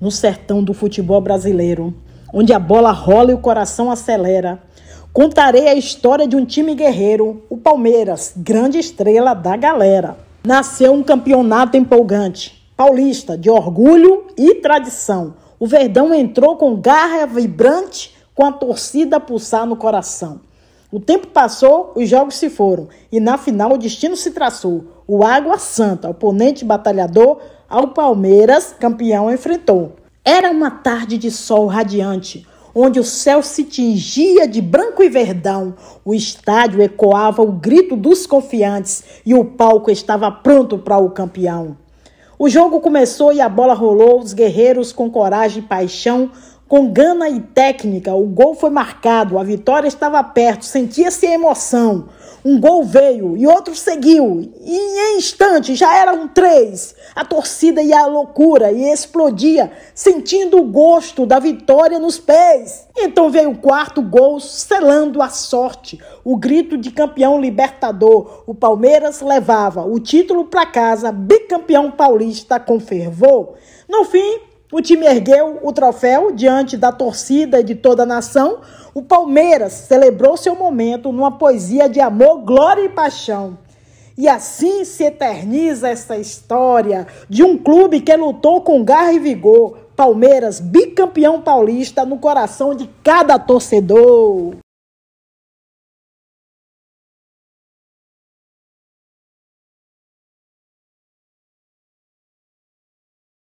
no sertão do futebol brasileiro, onde a bola rola e o coração acelera. Contarei a história de um time guerreiro, o Palmeiras, grande estrela da galera. Nasceu um campeonato empolgante, paulista, de orgulho e tradição. O Verdão entrou com garra vibrante, com a torcida a pulsar no coração. O tempo passou, os jogos se foram e na final o destino se traçou. O Água Santa, oponente batalhador, ao Palmeiras, campeão, enfrentou. Era uma tarde de sol radiante, onde o céu se tingia de branco e verdão. O estádio ecoava o grito dos confiantes e o palco estava pronto para o campeão. O jogo começou e a bola rolou. Os guerreiros, com coragem e paixão, com gana e técnica, o gol foi marcado, a vitória estava perto, sentia-se emoção. Um gol veio e outro seguiu, e em instante já eram três. A torcida ia à loucura e explodia, sentindo o gosto da vitória nos pés. Então veio o quarto gol, selando a sorte. O grito de campeão libertador. O Palmeiras levava o título para casa, bicampeão paulista com fervor. No fim, o time ergueu o troféu diante da torcida de toda a nação. O Palmeiras celebrou seu momento numa poesia de amor, glória e paixão. E assim se eterniza essa história de um clube que lutou com garra e vigor. Palmeiras, bicampeão paulista, no coração de cada torcedor.